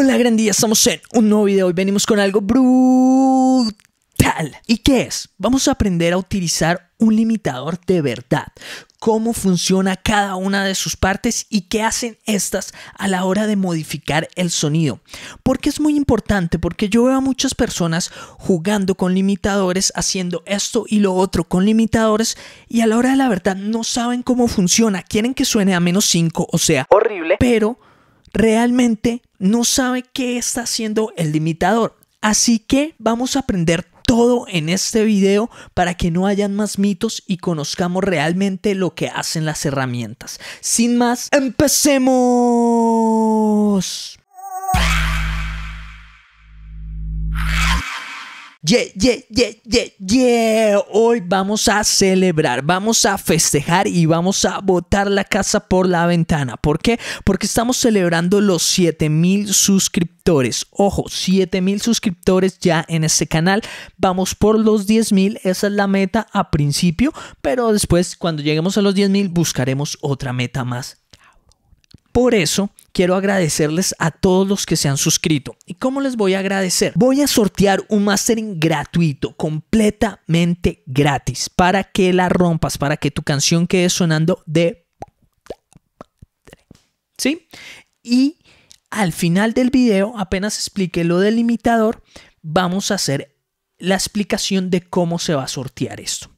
Hola día estamos en un nuevo video y venimos con algo brutal. ¿Y qué es? Vamos a aprender a utilizar un limitador de verdad, cómo funciona cada una de sus partes y qué hacen estas a la hora de modificar el sonido. Porque es muy importante, porque yo veo a muchas personas jugando con limitadores, haciendo esto y lo otro con limitadores y a la hora de la verdad no saben cómo funciona, quieren que suene a menos 5, o sea, horrible, pero realmente no sabe qué está haciendo el limitador. Así que vamos a aprender todo en este video para que no hayan más mitos y conozcamos realmente lo que hacen las herramientas. Sin más, empecemos. yeah, yeah, yeah, yeah, yeah. Hoy vamos a celebrar, vamos a festejar y vamos a botar la casa por la ventana. ¿Por qué? Porque estamos celebrando los 7000 suscriptores. Ojo, 7000 suscriptores ya en este canal. Vamos por los 10000, esa es la meta a principio, pero después cuando lleguemos a los 10000 buscaremos otra meta más por eso quiero agradecerles a todos los que se han suscrito. ¿Y cómo les voy a agradecer? Voy a sortear un mastering gratuito, completamente gratis, para que la rompas, para que tu canción quede sonando de... ¿Sí? Y al final del video, apenas explique lo del limitador, vamos a hacer la explicación de cómo se va a sortear esto.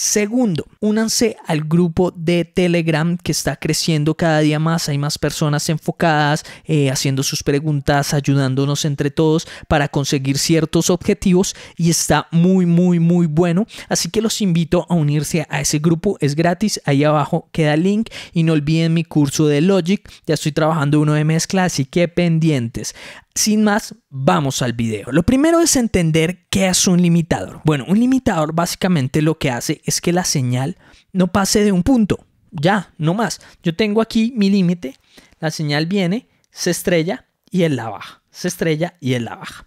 Segundo, únanse al grupo de Telegram que está creciendo cada día más. Hay más personas enfocadas, eh, haciendo sus preguntas, ayudándonos entre todos para conseguir ciertos objetivos y está muy, muy, muy bueno. Así que los invito a unirse a ese grupo. Es gratis. Ahí abajo queda el link. Y no olviden mi curso de Logic. Ya estoy trabajando uno de mezcla, así que pendientes. Sin más, vamos al video. Lo primero es entender qué es un limitador. Bueno, un limitador básicamente lo que hace es que la señal no pase de un punto. Ya, no más. Yo tengo aquí mi límite, la señal viene, se estrella y él la baja. Se estrella y él la baja.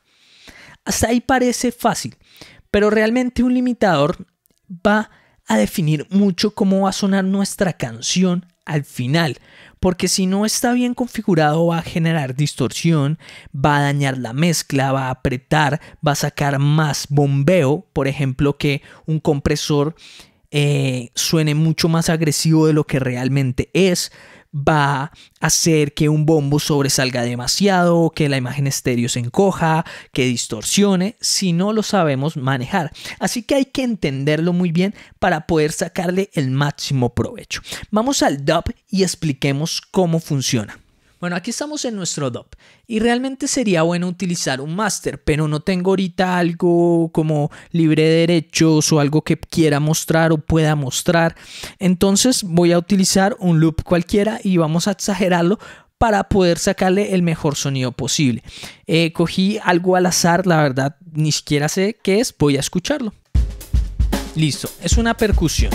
Hasta ahí parece fácil, pero realmente un limitador va a definir mucho cómo va a sonar nuestra canción al final, porque si no está bien configurado va a generar distorsión, va a dañar la mezcla, va a apretar, va a sacar más bombeo, por ejemplo, que un compresor eh, suene mucho más agresivo de lo que realmente es, va a hacer que un bombo sobresalga demasiado, que la imagen estéreo se encoja, que distorsione, si no lo sabemos manejar. Así que hay que entenderlo muy bien para poder sacarle el máximo provecho. Vamos al dub y expliquemos cómo funciona. Bueno, aquí estamos en nuestro DOP y realmente sería bueno utilizar un master, pero no tengo ahorita algo como libre de derechos o algo que quiera mostrar o pueda mostrar. Entonces voy a utilizar un loop cualquiera y vamos a exagerarlo para poder sacarle el mejor sonido posible. Eh, cogí algo al azar, la verdad ni siquiera sé qué es, voy a escucharlo. Listo, es una percusión.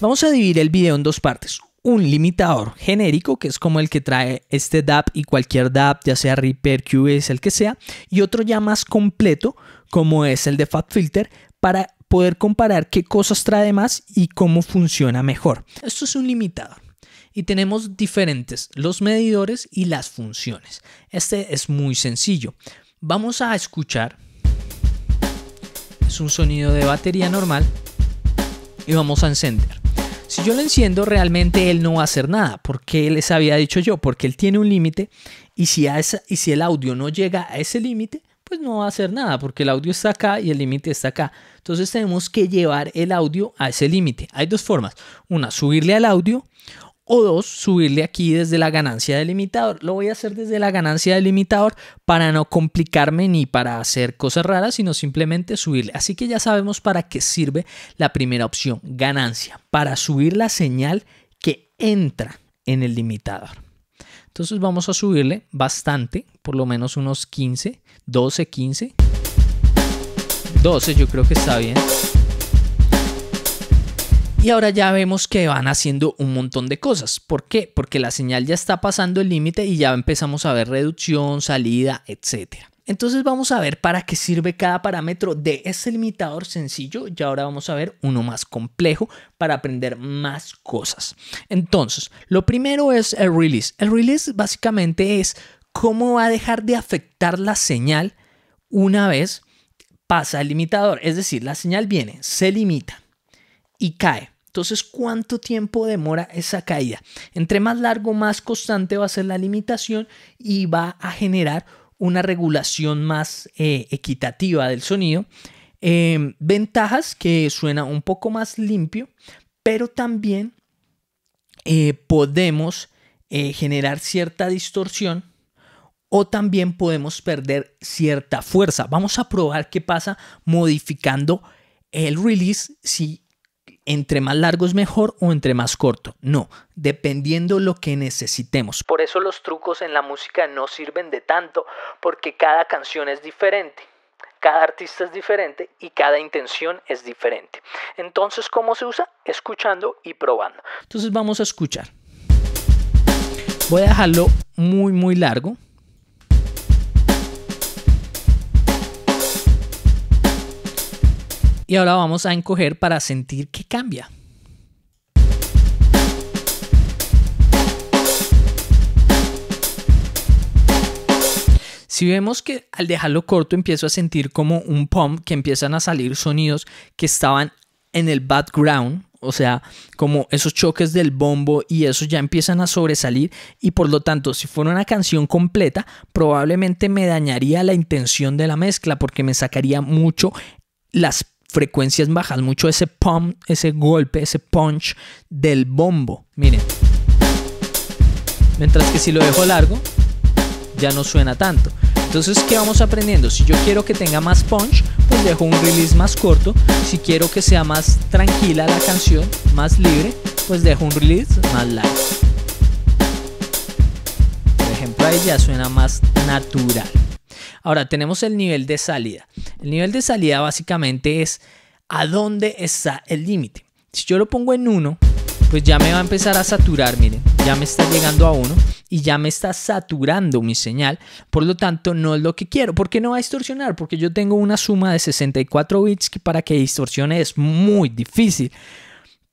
Vamos a dividir el video en dos partes un limitador genérico, que es como el que trae este DAP y cualquier DAP, ya sea Reaper, QS, el que sea, y otro ya más completo, como es el de Filter para poder comparar qué cosas trae más y cómo funciona mejor. Esto es un limitador. Y tenemos diferentes los medidores y las funciones. Este es muy sencillo. Vamos a escuchar. Es un sonido de batería normal. Y vamos a encender. Si yo lo enciendo, realmente él no va a hacer nada, porque les había dicho yo, porque él tiene un límite y, si esa, y si el audio no llega a ese límite, pues no va a hacer nada, porque el audio está acá y el límite está acá. Entonces tenemos que llevar el audio a ese límite. Hay dos formas. Una, subirle al audio o dos, subirle aquí desde la ganancia del limitador. Lo voy a hacer desde la ganancia del limitador para no complicarme ni para hacer cosas raras, sino simplemente subirle. Así que ya sabemos para qué sirve la primera opción, ganancia, para subir la señal que entra en el limitador. Entonces vamos a subirle bastante, por lo menos unos 15, 12, 15. 12 yo creo que está bien. Y ahora ya vemos que van haciendo un montón de cosas. ¿Por qué? Porque la señal ya está pasando el límite y ya empezamos a ver reducción, salida, etc. Entonces vamos a ver para qué sirve cada parámetro de ese limitador sencillo y ahora vamos a ver uno más complejo para aprender más cosas. Entonces, lo primero es el release. El release básicamente es cómo va a dejar de afectar la señal una vez pasa el limitador. Es decir, la señal viene, se limita y cae. Entonces, ¿cuánto tiempo demora esa caída? Entre más largo, más constante va a ser la limitación y va a generar una regulación más eh, equitativa del sonido. Em, ventajas que suena un poco más limpio, pero también eh, podemos eh, generar cierta distorsión o también podemos perder cierta fuerza. Vamos a probar qué pasa modificando el release si entre más largo es mejor o entre más corto. No, dependiendo lo que necesitemos. Por eso los trucos en la música no sirven de tanto, porque cada canción es diferente. Cada artista es diferente y cada intención es diferente. Entonces, ¿cómo se usa? Escuchando y probando. Entonces vamos a escuchar. Voy a dejarlo muy, muy largo Y ahora vamos a encoger para sentir que cambia. Si vemos que al dejarlo corto empiezo a sentir como un pump que empiezan a salir sonidos que estaban en el background, o sea, como esos choques del bombo y eso ya empiezan a sobresalir y por lo tanto, si fuera una canción completa, probablemente me dañaría la intención de la mezcla porque me sacaría mucho las frecuencias bajas mucho ese pump, ese golpe, ese punch del bombo. Miren. Mientras que si lo dejo largo, ya no suena tanto. Entonces, ¿qué vamos aprendiendo? Si yo quiero que tenga más punch, pues dejo un release más corto. Si quiero que sea más tranquila la canción, más libre, pues dejo un release más largo. Por ejemplo, ahí ya suena más natural. Ahora tenemos el nivel de salida. El nivel de salida básicamente es a dónde está el límite. Si yo lo pongo en 1, pues ya me va a empezar a saturar, miren, ya me está llegando a 1 y ya me está saturando mi señal, por lo tanto no es lo que quiero. ¿Por qué no va a distorsionar? Porque yo tengo una suma de 64 bits que para que distorsione es muy difícil,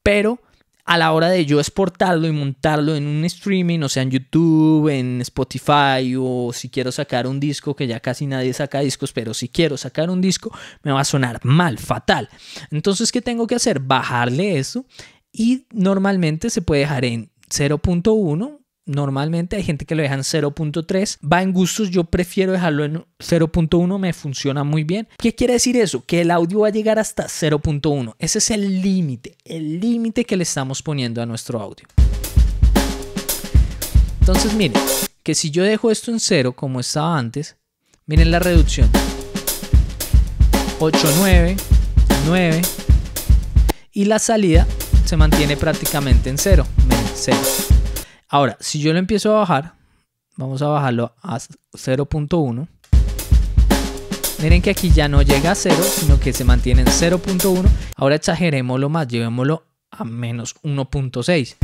pero a la hora de yo exportarlo y montarlo en un streaming, o sea, en YouTube, en Spotify, o si quiero sacar un disco, que ya casi nadie saca discos, pero si quiero sacar un disco, me va a sonar mal, fatal. Entonces, ¿qué tengo que hacer? Bajarle eso y normalmente se puede dejar en 0.1 normalmente hay gente que lo deja en 0.3. Va en gustos, yo prefiero dejarlo en 0.1, me funciona muy bien. ¿Qué quiere decir eso? Que el audio va a llegar hasta 0.1. Ese es el límite, el límite que le estamos poniendo a nuestro audio. Entonces miren, que si yo dejo esto en 0 como estaba antes, miren la reducción. 8, 9, 9 y la salida se mantiene prácticamente en 0, 0. Ahora, si yo lo empiezo a bajar, vamos a bajarlo a 0.1. Miren que aquí ya no llega a 0, sino que se mantiene en 0.1. Ahora exagerémoslo más, llevémoslo a menos 1.6.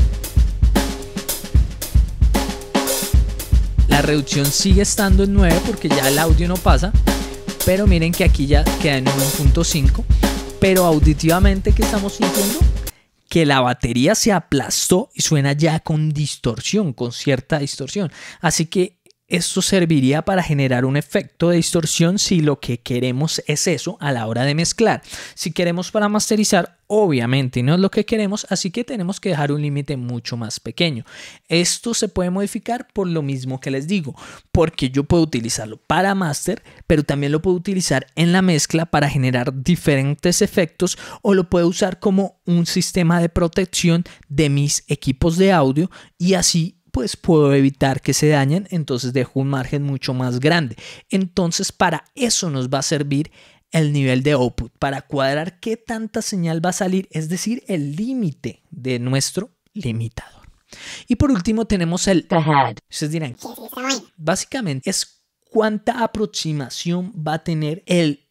La reducción sigue estando en 9 porque ya el audio no pasa, pero miren que aquí ya queda en 1.5. Pero auditivamente, ¿qué estamos sintiendo? que la batería se aplastó y suena ya con distorsión, con cierta distorsión. Así que esto serviría para generar un efecto de distorsión si lo que queremos es eso a la hora de mezclar. Si queremos para masterizar obviamente no es lo que queremos, así que tenemos que dejar un límite mucho más pequeño. Esto se puede modificar por lo mismo que les digo, porque yo puedo utilizarlo para master, pero también lo puedo utilizar en la mezcla para generar diferentes efectos o lo puedo usar como un sistema de protección de mis equipos de audio y así pues puedo evitar que se dañen, entonces dejo un margen mucho más grande. Entonces para eso nos va a servir el nivel de output para cuadrar qué tanta señal va a salir, es decir, el límite de nuestro limitador. Y por último tenemos el Ustedes dirán, Básicamente es cuánta aproximación va a tener el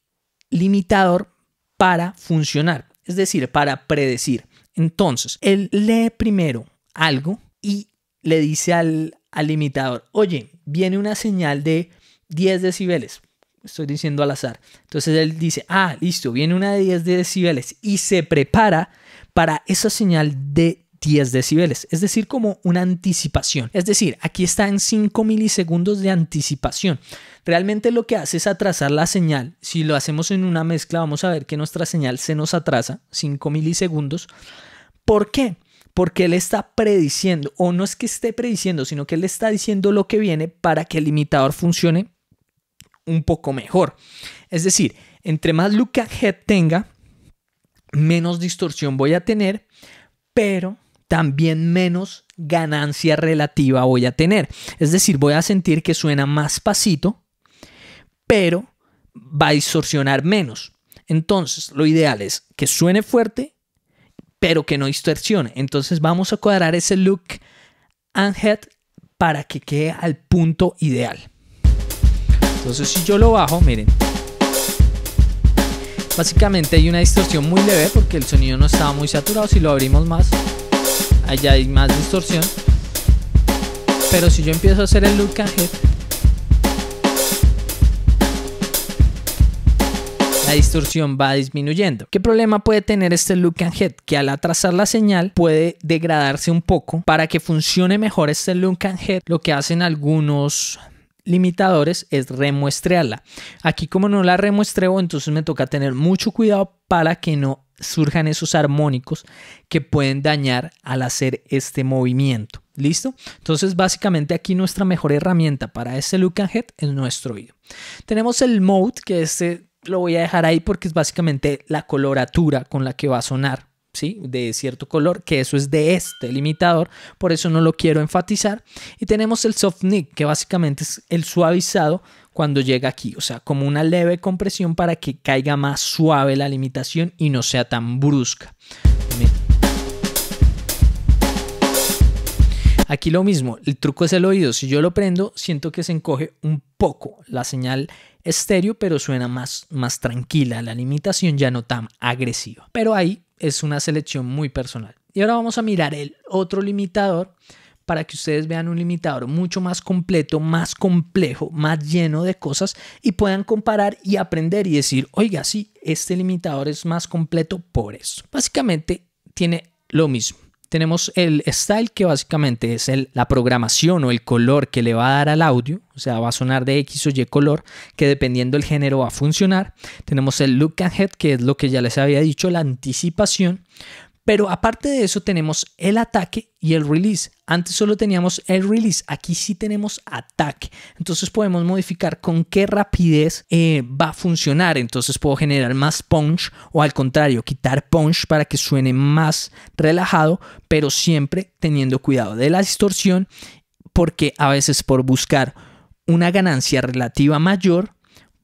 limitador para funcionar, es decir, para predecir. Entonces, él lee primero algo y le dice al, al limitador, oye, viene una señal de 10 decibeles estoy diciendo al azar. Entonces él dice, ah, listo, viene una de 10 decibeles y se prepara para esa señal de 10 decibeles, es decir, como una anticipación. Es decir, aquí está en 5 milisegundos de anticipación. Realmente lo que hace es atrasar la señal. Si lo hacemos en una mezcla, vamos a ver que nuestra señal se nos atrasa 5 milisegundos. ¿Por qué? Porque él está prediciendo, o no es que esté prediciendo, sino que él está diciendo lo que viene para que el limitador funcione un poco mejor. Es decir, entre más Luca head tenga, menos distorsión voy a tener, pero también menos ganancia relativa voy a tener. Es decir, voy a sentir que suena más pasito, pero va a distorsionar menos. Entonces, lo ideal es que suene fuerte, pero que no distorsione. Entonces, vamos a cuadrar ese look and head para que quede al punto ideal. Entonces si yo lo bajo, miren. Básicamente hay una distorsión muy leve porque el sonido no estaba muy saturado. Si lo abrimos más, allá hay más distorsión. Pero si yo empiezo a hacer el loop head, la distorsión va disminuyendo. ¿Qué problema puede tener este look and head? Que al atrasar la señal puede degradarse un poco. Para que funcione mejor este look and head, lo que hacen algunos limitadores es remuestrearla. Aquí como no la remuestreo, entonces me toca tener mucho cuidado para que no surjan esos armónicos que pueden dañar al hacer este movimiento. ¿Listo? Entonces básicamente aquí nuestra mejor herramienta para este look and head es nuestro oído. Tenemos el mode que este lo voy a dejar ahí porque es básicamente la coloratura con la que va a sonar de cierto color, que eso es de este limitador, por eso no lo quiero enfatizar. Y tenemos el soft nick, que básicamente es el suavizado cuando llega aquí, o sea, como una leve compresión para que caiga más suave la limitación y no sea tan brusca. Aquí lo mismo, el truco es el oído. Si yo lo prendo, siento que se encoge un poco la señal estéreo, pero suena más, más tranquila, la limitación ya no tan agresiva. Pero ahí es una selección muy personal. Y ahora vamos a mirar el otro limitador para que ustedes vean un limitador mucho más completo, más complejo, más lleno de cosas y puedan comparar y aprender y decir, oiga, sí, este limitador es más completo por eso. Básicamente tiene lo mismo tenemos el style que básicamente es el, la programación o el color que le va a dar al audio, o sea, va a sonar de X o Y color, que dependiendo del género va a funcionar. Tenemos el look ahead, que es lo que ya les había dicho, la anticipación, pero aparte de eso tenemos el ataque y el release. Antes solo teníamos el release, aquí sí tenemos ataque. Entonces podemos modificar con qué rapidez eh, va a funcionar. Entonces puedo generar más punch o al contrario, quitar punch para que suene más relajado, pero siempre teniendo cuidado de la distorsión porque a veces por buscar una ganancia relativa mayor,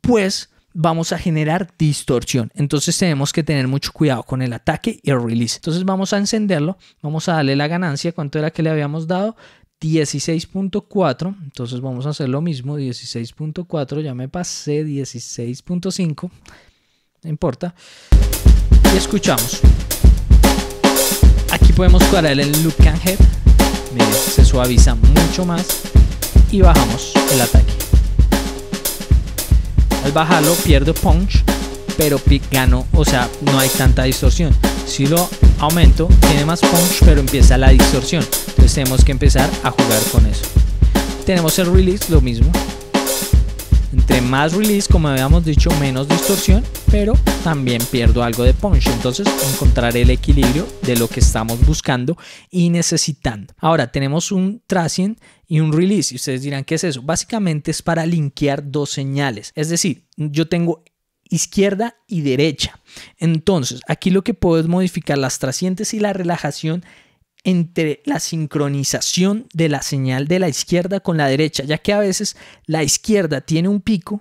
pues vamos a generar distorsión. Entonces tenemos que tener mucho cuidado con el ataque y el release. Entonces vamos a encenderlo, vamos a darle la ganancia, cuánto era que le habíamos dado, 16.4, entonces vamos a hacer lo mismo, 16.4, ya me pasé 16.5, no importa, y escuchamos. Aquí podemos cuadrar el look and head, se suaviza mucho más y bajamos el ataque. Al bajarlo pierdo punch, pero pick gano, o sea, no hay tanta distorsión. Si lo aumento, tiene más punch, pero empieza la distorsión. Entonces tenemos que empezar a jugar con eso. Tenemos el release, lo mismo. Entre más release, como habíamos dicho, menos distorsión, pero también pierdo algo de punch. Entonces encontrar el equilibrio de lo que estamos buscando y necesitando. Ahora tenemos un trasient y un release. Y ustedes dirán, ¿qué es eso? Básicamente es para linkear dos señales. Es decir, yo tengo izquierda y derecha. Entonces, aquí lo que puedo es modificar las trascientes y la relajación entre la sincronización de la señal de la izquierda con la derecha, ya que a veces la izquierda tiene un pico,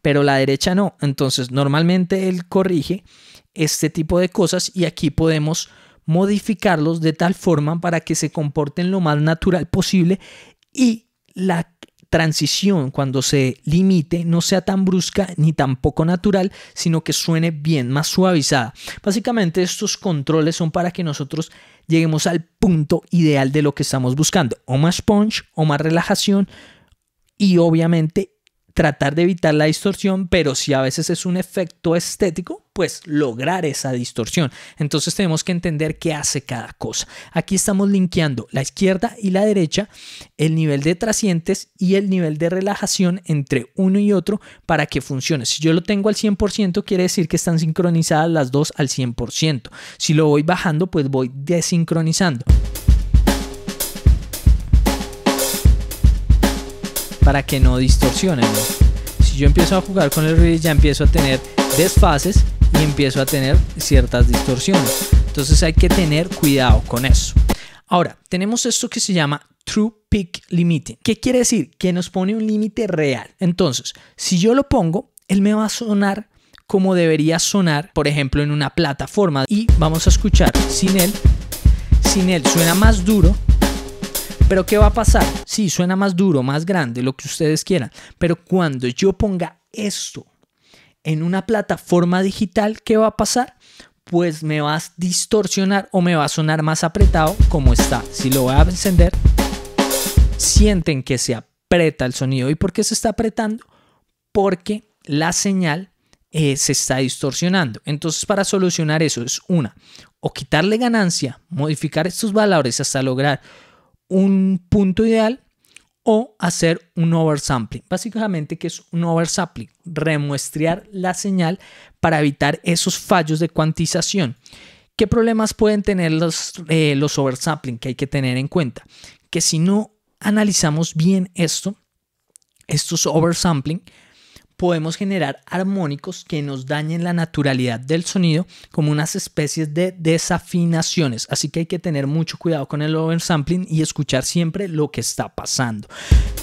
pero la derecha no. Entonces, normalmente él corrige este tipo de cosas y aquí podemos modificarlos de tal forma para que se comporten lo más natural posible y la, transición, cuando se limite, no sea tan brusca ni tampoco natural, sino que suene bien, más suavizada. Básicamente estos controles son para que nosotros lleguemos al punto ideal de lo que estamos buscando, o más punch, o más relajación y obviamente tratar de evitar la distorsión, pero si a veces es un efecto estético, pues lograr esa distorsión. Entonces tenemos que entender qué hace cada cosa. Aquí estamos linkeando la izquierda y la derecha, el nivel de trasientes y el nivel de relajación entre uno y otro para que funcione. Si yo lo tengo al 100%, quiere decir que están sincronizadas las dos al 100%. Si lo voy bajando, pues voy desincronizando. para que no distorsionen. Si yo empiezo a jugar con el release ya empiezo a tener desfases y empiezo a tener ciertas distorsiones. Entonces hay que tener cuidado con eso. Ahora, tenemos esto que se llama True Peak Limiting. ¿Qué quiere decir? Que nos pone un límite real. Entonces, si yo lo pongo, él me va a sonar como debería sonar, por ejemplo, en una plataforma. Y vamos a escuchar sin él. Sin él suena más duro pero ¿qué va a pasar? Sí, suena más duro, más grande, lo que ustedes quieran, pero cuando yo ponga esto en una plataforma digital, ¿qué va a pasar? Pues me va a distorsionar o me va a sonar más apretado como está. Si lo voy a encender, sienten que se aprieta el sonido. ¿Y por qué se está apretando? Porque la señal eh, se está distorsionando. Entonces, para solucionar eso es una, o quitarle ganancia, modificar estos valores hasta lograr un punto ideal o hacer un oversampling. Básicamente, que es un oversampling? Remuestrear la señal para evitar esos fallos de cuantización. ¿Qué problemas pueden tener los, eh, los oversampling que hay que tener en cuenta? Que si no analizamos bien esto, estos oversampling podemos generar armónicos que nos dañen la naturalidad del sonido como unas especies de desafinaciones. Así que hay que tener mucho cuidado con el oversampling y escuchar siempre lo que está pasando.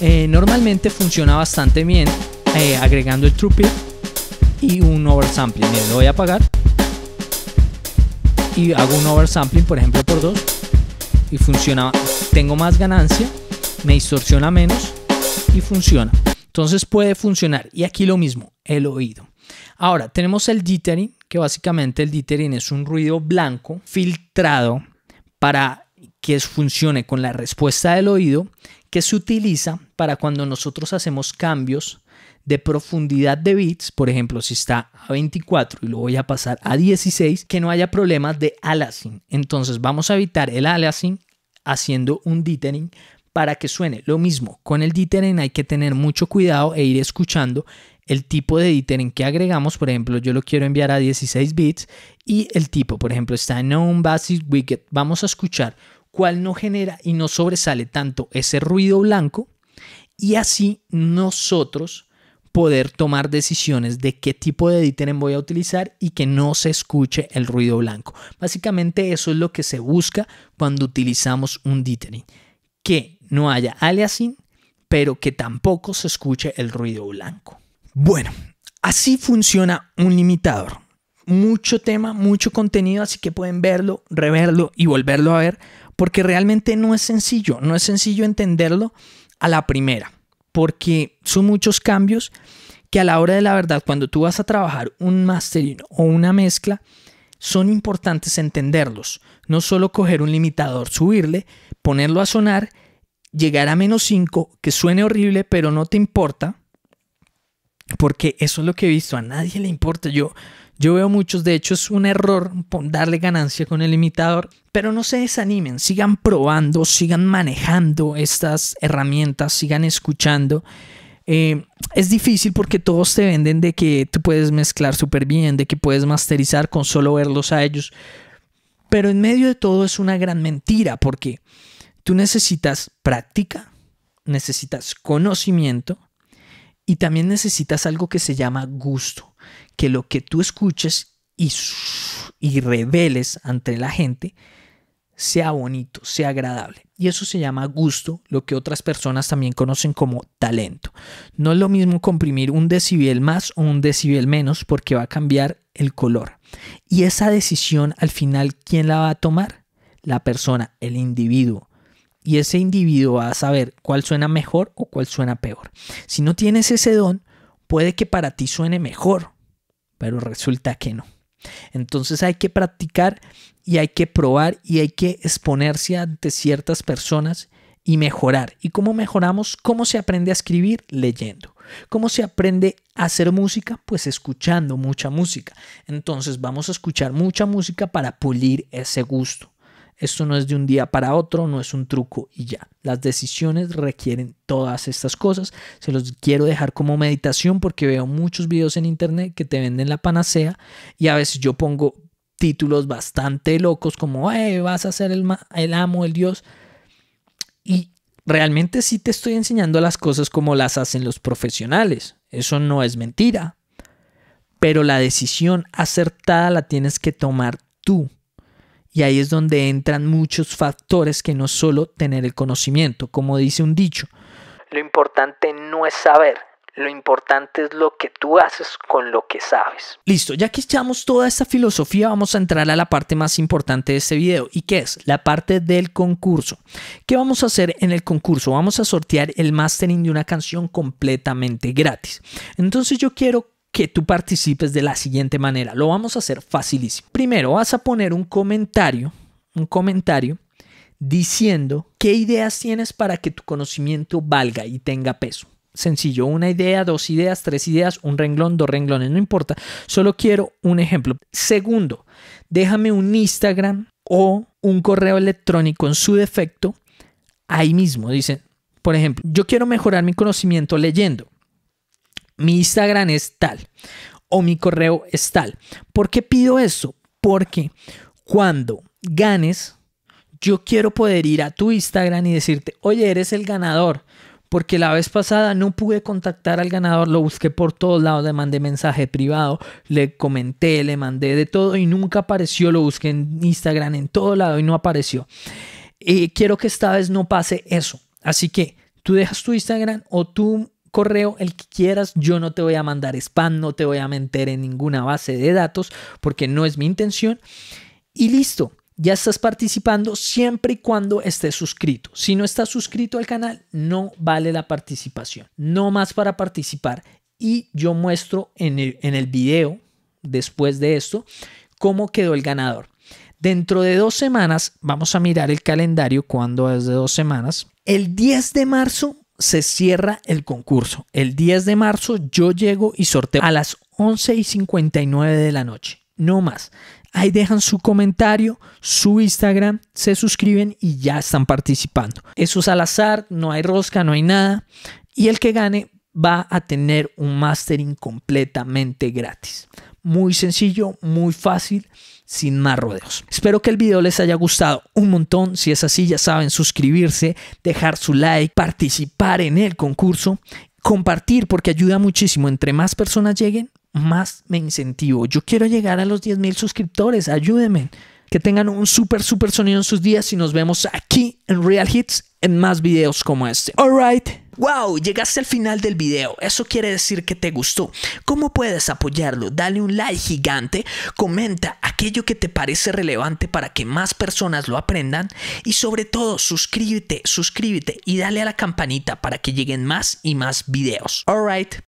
Eh, normalmente funciona bastante bien eh, agregando el trupee y un oversampling. Miren, lo voy a apagar y hago un oversampling, por ejemplo, por dos y funciona. Tengo más ganancia, me distorsiona menos y funciona. Entonces puede funcionar. Y aquí lo mismo, el oído. Ahora, tenemos el dithering, que básicamente el dithering es un ruido blanco filtrado para que funcione con la respuesta del oído, que se utiliza para cuando nosotros hacemos cambios de profundidad de bits, por ejemplo, si está a 24 y lo voy a pasar a 16, que no haya problemas de aliasing. Entonces vamos a evitar el aliasing haciendo un dithering para que suene. Lo mismo, con el dithering hay que tener mucho cuidado e ir escuchando el tipo de dithering que agregamos. Por ejemplo, yo lo quiero enviar a 16 bits y el tipo, por ejemplo, está en un basis wicket. Vamos a escuchar cuál no genera y no sobresale tanto ese ruido blanco y así nosotros poder tomar decisiones de qué tipo de dithering voy a utilizar y que no se escuche el ruido blanco. Básicamente eso es lo que se busca cuando utilizamos un dithering, que no haya aliasing, pero que tampoco se escuche el ruido blanco. Bueno, así funciona un limitador. Mucho tema, mucho contenido, así que pueden verlo, reverlo y volverlo a ver, porque realmente no es sencillo, no es sencillo entenderlo a la primera, porque son muchos cambios que a la hora de la verdad, cuando tú vas a trabajar un mastering o una mezcla, son importantes entenderlos. No solo coger un limitador, subirle, ponerlo a sonar llegar a menos 5, que suene horrible, pero no te importa, porque eso es lo que he visto, a nadie le importa. Yo, yo veo muchos, de hecho es un error darle ganancia con el limitador, pero no se desanimen, sigan probando, sigan manejando estas herramientas, sigan escuchando. Eh, es difícil porque todos te venden de que tú puedes mezclar súper bien, de que puedes masterizar con solo verlos a ellos. Pero en medio de todo es una gran mentira porque tú necesitas práctica, necesitas conocimiento y también necesitas algo que se llama gusto, que lo que tú escuches y, y reveles ante la gente sea bonito, sea agradable. Y eso se llama gusto, lo que otras personas también conocen como talento. No es lo mismo comprimir un decibel más o un decibel menos porque va a cambiar el color. Y esa decisión al final, ¿quién la va a tomar? La persona, el individuo y ese individuo va a saber cuál suena mejor o cuál suena peor. Si no tienes ese don, puede que para ti suene mejor, pero resulta que no. Entonces hay que practicar y hay que probar y hay que exponerse ante ciertas personas y mejorar. ¿Y cómo mejoramos? ¿Cómo se aprende a escribir? Leyendo. ¿Cómo se aprende a hacer música? Pues escuchando mucha música. Entonces vamos a escuchar mucha música para pulir ese gusto. Esto no es de un día para otro, no es un truco y ya. Las decisiones requieren todas estas cosas. Se los quiero dejar como meditación porque veo muchos videos en internet que te venden la panacea y a veces yo pongo títulos bastante locos como eh vas a ser el, el amo, el dios. Y realmente sí te estoy enseñando las cosas como las hacen los profesionales. Eso no es mentira. Pero la decisión acertada la tienes que tomar tú. Y ahí es donde entran muchos factores que no solo tener el conocimiento, como dice un dicho. Lo importante no es saber, lo importante es lo que tú haces con lo que sabes. Listo, ya que echamos toda esta filosofía, vamos a entrar a la parte más importante de este video y que es la parte del concurso. ¿Qué vamos a hacer en el concurso? Vamos a sortear el mastering de una canción completamente gratis. Entonces yo quiero que tú participes de la siguiente manera. Lo vamos a hacer facilísimo. Primero vas a poner un comentario, un comentario diciendo qué ideas tienes para que tu conocimiento valga y tenga peso. Sencillo, una idea, dos ideas, tres ideas, un renglón, dos renglones, no importa. Solo quiero un ejemplo. Segundo, déjame un Instagram o un correo electrónico en su defecto ahí mismo. Dicen, por ejemplo, yo quiero mejorar mi conocimiento leyendo mi Instagram es tal o mi correo es tal. ¿Por qué pido eso? Porque cuando ganes, yo quiero poder ir a tu Instagram y decirte, oye, eres el ganador. Porque la vez pasada no pude contactar al ganador, lo busqué por todos lados, le mandé mensaje privado, le comenté, le mandé de todo y nunca apareció, lo busqué en Instagram en todo lado y no apareció. Y eh, quiero que esta vez no pase eso. Así que tú dejas tu Instagram o tú correo, el que quieras. Yo no te voy a mandar spam, no te voy a meter en ninguna base de datos porque no es mi intención. Y listo, ya estás participando siempre y cuando estés suscrito. Si no estás suscrito al canal, no vale la participación. No más para participar. Y yo muestro en el, video, después de esto, cómo quedó el ganador. Dentro de dos semanas, vamos a mirar el calendario cuando es de dos semanas. El 10 de marzo se cierra el concurso. El 10 de marzo yo llego y sorteo a las 11 y 59 de la noche. No más. Ahí dejan su comentario, su Instagram, se suscriben y ya están participando. Eso es al azar, no hay rosca, no hay nada. Y el que gane va a tener un mastering completamente gratis. Muy sencillo, muy fácil, sin más rodeos. Espero que el video les haya gustado un montón. Si es así, ya saben, suscribirse, dejar su like, participar en el concurso, compartir porque ayuda muchísimo. Entre más personas lleguen, más me incentivo. Yo quiero llegar a los 10.000 suscriptores, ayúdenme. Que tengan un súper, súper sonido en sus días y nos vemos aquí en Real Hits en más videos como este. All right. ¡Wow! Llegaste al final del video. Eso quiere decir que te gustó. ¿Cómo puedes apoyarlo? Dale un like gigante, comenta aquello que te parece relevante para que más personas lo aprendan y sobre todo suscríbete, suscríbete y dale a la campanita para que lleguen más y más videos. Alright,